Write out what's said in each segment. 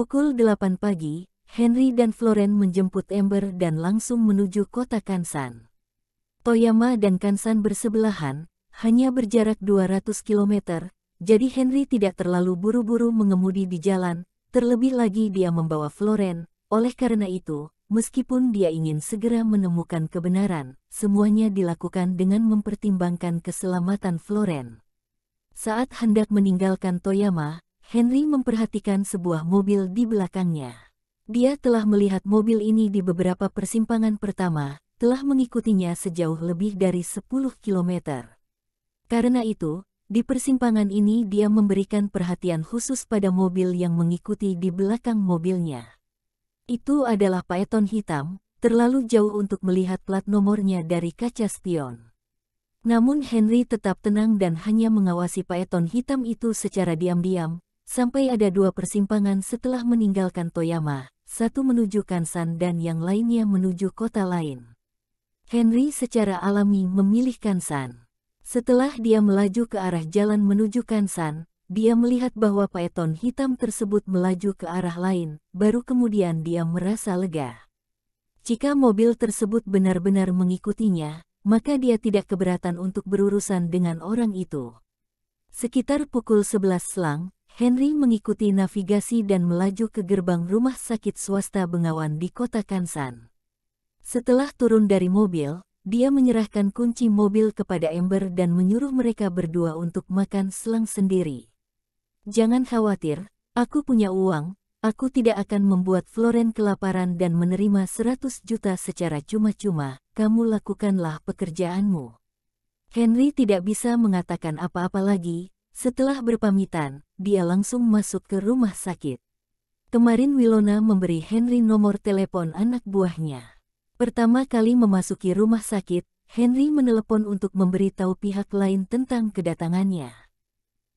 Pukul 8 pagi, Henry dan Floren menjemput Ember dan langsung menuju kota Kansan. Toyama dan Kansan bersebelahan, hanya berjarak 200 km, jadi Henry tidak terlalu buru-buru mengemudi di jalan, terlebih lagi dia membawa Floren, oleh karena itu, meskipun dia ingin segera menemukan kebenaran, semuanya dilakukan dengan mempertimbangkan keselamatan Floren. Saat hendak meninggalkan Toyama, Henry memperhatikan sebuah mobil di belakangnya. Dia telah melihat mobil ini di beberapa persimpangan pertama, telah mengikutinya sejauh lebih dari 10 km. Karena itu, di persimpangan ini dia memberikan perhatian khusus pada mobil yang mengikuti di belakang mobilnya. Itu adalah Paeton hitam, terlalu jauh untuk melihat plat nomornya dari kaca spion. Namun Henry tetap tenang dan hanya mengawasi Paeton hitam itu secara diam-diam, sampai ada dua persimpangan setelah meninggalkan Toyama, satu menuju Kansan dan yang lainnya menuju kota lain. Henry secara alami memilih Kansan. Setelah dia melaju ke arah jalan menuju Kansan, dia melihat bahwa paeton hitam tersebut melaju ke arah lain, baru kemudian dia merasa lega. Jika mobil tersebut benar-benar mengikutinya, maka dia tidak keberatan untuk berurusan dengan orang itu. Sekitar pukul 11 selang, Henry mengikuti navigasi dan melaju ke gerbang rumah sakit swasta Bengawan di kota Kansan. Setelah turun dari mobil, dia menyerahkan kunci mobil kepada Ember dan menyuruh mereka berdua untuk makan selang sendiri. Jangan khawatir, aku punya uang, aku tidak akan membuat Floren kelaparan dan menerima 100 juta secara cuma-cuma, kamu lakukanlah pekerjaanmu. Henry tidak bisa mengatakan apa-apa lagi, setelah berpamitan, dia langsung masuk ke rumah sakit. Kemarin Wilona memberi Henry nomor telepon anak buahnya. Pertama kali memasuki rumah sakit, Henry menelepon untuk memberitahu pihak lain tentang kedatangannya.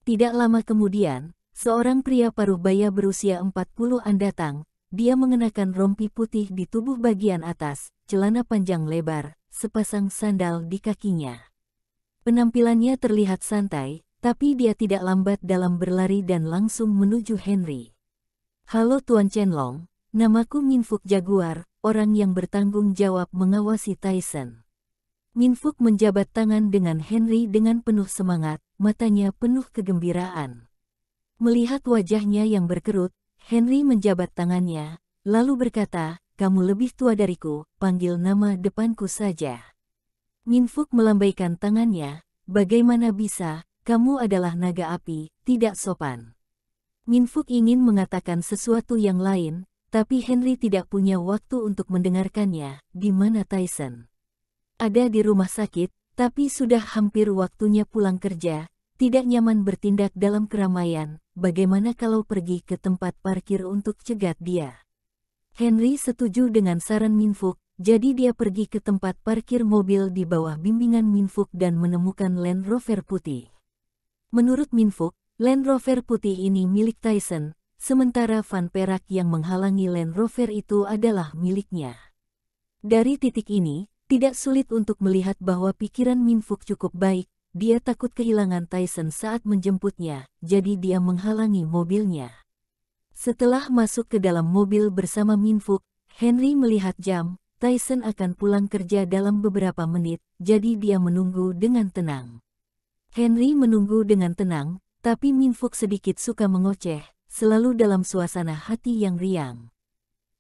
Tidak lama kemudian, seorang pria paruh baya berusia 40-an datang, dia mengenakan rompi putih di tubuh bagian atas, celana panjang lebar, sepasang sandal di kakinya. Penampilannya terlihat santai, tapi dia tidak lambat dalam berlari dan langsung menuju Henry. Halo Tuan Chenlong, namaku Minfuk Jaguar, orang yang bertanggung jawab mengawasi Tyson. Minfuk menjabat tangan dengan Henry dengan penuh semangat, matanya penuh kegembiraan. Melihat wajahnya yang berkerut, Henry menjabat tangannya, lalu berkata, kamu lebih tua dariku, panggil nama depanku saja. Minfuk melambaikan tangannya, bagaimana bisa, kamu adalah naga api, tidak sopan. Minfuk ingin mengatakan sesuatu yang lain, tapi Henry tidak punya waktu untuk mendengarkannya, di mana Tyson. Ada di rumah sakit, tapi sudah hampir waktunya pulang kerja, tidak nyaman bertindak dalam keramaian, bagaimana kalau pergi ke tempat parkir untuk cegat dia. Henry setuju dengan saran Minfuk, jadi dia pergi ke tempat parkir mobil di bawah bimbingan Minfuk dan menemukan Land Rover putih. Menurut Minfo, Land Rover putih ini milik Tyson, sementara van perak yang menghalangi Land Rover itu adalah miliknya. Dari titik ini, tidak sulit untuk melihat bahwa pikiran Minfuk cukup baik, dia takut kehilangan Tyson saat menjemputnya, jadi dia menghalangi mobilnya. Setelah masuk ke dalam mobil bersama Minfuk, Henry melihat jam, Tyson akan pulang kerja dalam beberapa menit, jadi dia menunggu dengan tenang. Henry menunggu dengan tenang, tapi Minfuk sedikit suka mengoceh, selalu dalam suasana hati yang riang.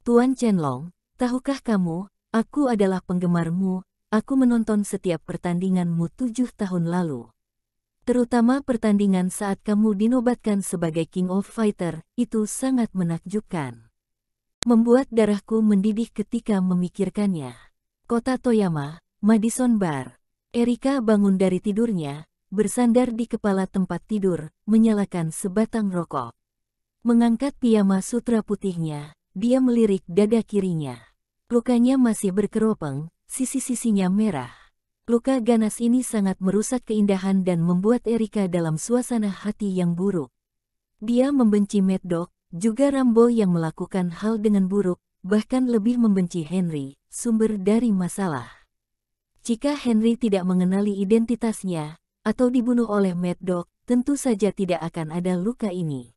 Tuan Chenlong, tahukah kamu, aku adalah penggemarmu, aku menonton setiap pertandinganmu tujuh tahun lalu. Terutama pertandingan saat kamu dinobatkan sebagai King of Fighter, itu sangat menakjubkan. Membuat darahku mendidih ketika memikirkannya. Kota Toyama, Madison Bar. Erika bangun dari tidurnya, bersandar di kepala tempat tidur, menyalakan sebatang rokok. Mengangkat piyama sutra putihnya, dia melirik dada kirinya. Lukanya masih berkeropeng, sisi-sisinya merah. Luka ganas ini sangat merusak keindahan dan membuat Erika dalam suasana hati yang buruk. Dia membenci Mad juga Rambo yang melakukan hal dengan buruk, bahkan lebih membenci Henry, sumber dari masalah. Jika Henry tidak mengenali identitasnya, atau dibunuh oleh Mad tentu saja tidak akan ada luka ini.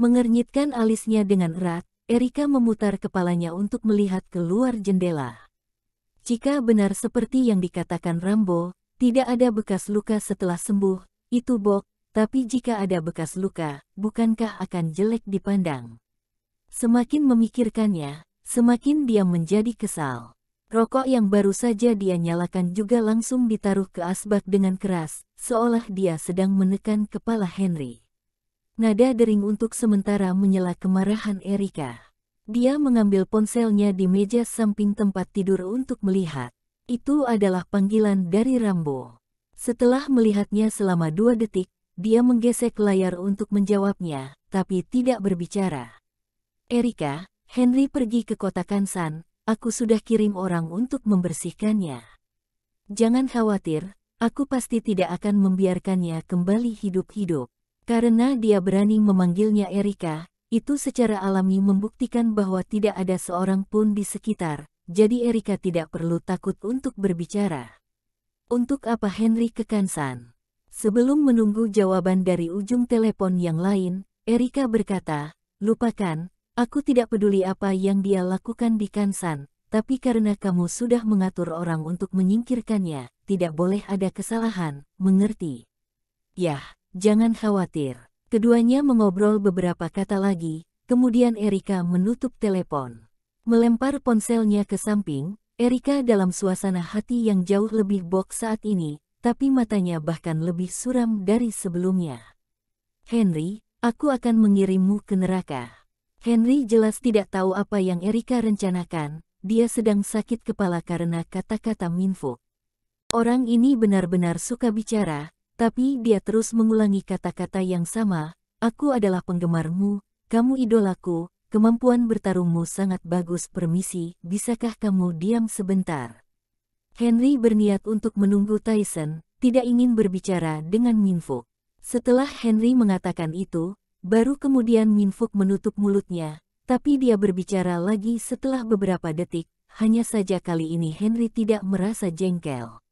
Mengernyitkan alisnya dengan erat, Erika memutar kepalanya untuk melihat keluar jendela. Jika benar seperti yang dikatakan Rambo, tidak ada bekas luka setelah sembuh, itu Bok, tapi jika ada bekas luka, bukankah akan jelek dipandang? Semakin memikirkannya, semakin dia menjadi kesal. Rokok yang baru saja dia nyalakan juga langsung ditaruh ke asbak dengan keras, seolah dia sedang menekan kepala Henry. Nada dering untuk sementara menyela kemarahan Erika. Dia mengambil ponselnya di meja samping tempat tidur untuk melihat. Itu adalah panggilan dari Rambo. Setelah melihatnya selama dua detik, dia menggesek layar untuk menjawabnya, tapi tidak berbicara. Erika, Henry pergi ke kota Kansan, aku sudah kirim orang untuk membersihkannya. Jangan khawatir, Aku pasti tidak akan membiarkannya kembali hidup-hidup. Karena dia berani memanggilnya Erika, itu secara alami membuktikan bahwa tidak ada seorang pun di sekitar, jadi Erika tidak perlu takut untuk berbicara. Untuk apa Henry ke Kansan? Sebelum menunggu jawaban dari ujung telepon yang lain, Erika berkata, lupakan, aku tidak peduli apa yang dia lakukan di Kansan, tapi karena kamu sudah mengatur orang untuk menyingkirkannya, tidak boleh ada kesalahan, mengerti? Yah, jangan khawatir. Keduanya mengobrol beberapa kata lagi, kemudian Erika menutup telepon. Melempar ponselnya ke samping, Erika dalam suasana hati yang jauh lebih bok saat ini, tapi matanya bahkan lebih suram dari sebelumnya. Henry, aku akan mengirimmu ke neraka. Henry jelas tidak tahu apa yang Erika rencanakan, dia sedang sakit kepala karena kata-kata Minfo. Orang ini benar-benar suka bicara, tapi dia terus mengulangi kata-kata yang sama, aku adalah penggemarmu, kamu idolaku, kemampuan bertarungmu sangat bagus permisi, bisakah kamu diam sebentar? Henry berniat untuk menunggu Tyson, tidak ingin berbicara dengan Minfo. Setelah Henry mengatakan itu, baru kemudian Minfo menutup mulutnya, tapi dia berbicara lagi setelah beberapa detik, hanya saja kali ini Henry tidak merasa jengkel.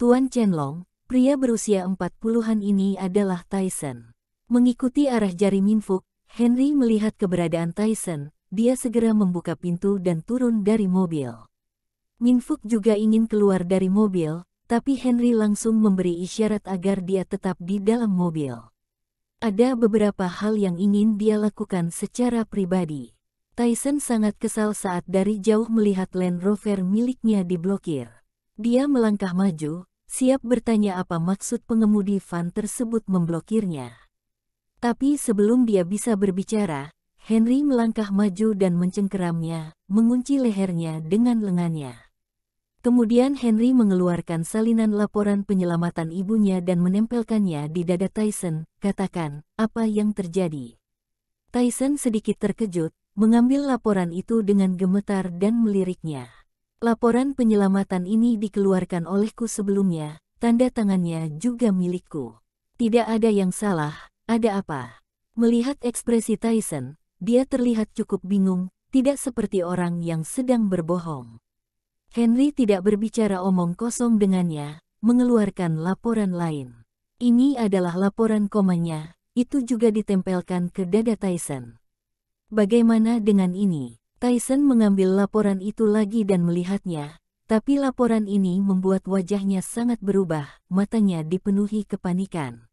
Tuan Chenlong, pria berusia empat puluhan ini adalah Tyson. Mengikuti arah jari Minfuk, Henry melihat keberadaan Tyson, dia segera membuka pintu dan turun dari mobil. Minfuk juga ingin keluar dari mobil, tapi Henry langsung memberi isyarat agar dia tetap di dalam mobil. Ada beberapa hal yang ingin dia lakukan secara pribadi. Tyson sangat kesal saat dari jauh melihat Land Rover miliknya diblokir. Dia melangkah maju, siap bertanya apa maksud pengemudi van tersebut memblokirnya. Tapi sebelum dia bisa berbicara, Henry melangkah maju dan mencengkeramnya, mengunci lehernya dengan lengannya. Kemudian Henry mengeluarkan salinan laporan penyelamatan ibunya dan menempelkannya di dada Tyson, katakan, apa yang terjadi. Tyson sedikit terkejut, mengambil laporan itu dengan gemetar dan meliriknya. Laporan penyelamatan ini dikeluarkan olehku sebelumnya, tanda tangannya juga milikku. Tidak ada yang salah, ada apa? Melihat ekspresi Tyson, dia terlihat cukup bingung, tidak seperti orang yang sedang berbohong. Henry tidak berbicara omong kosong dengannya, mengeluarkan laporan lain. Ini adalah laporan komanya, itu juga ditempelkan ke dada Tyson. Bagaimana dengan ini? Tyson mengambil laporan itu lagi dan melihatnya, tapi laporan ini membuat wajahnya sangat berubah, matanya dipenuhi kepanikan.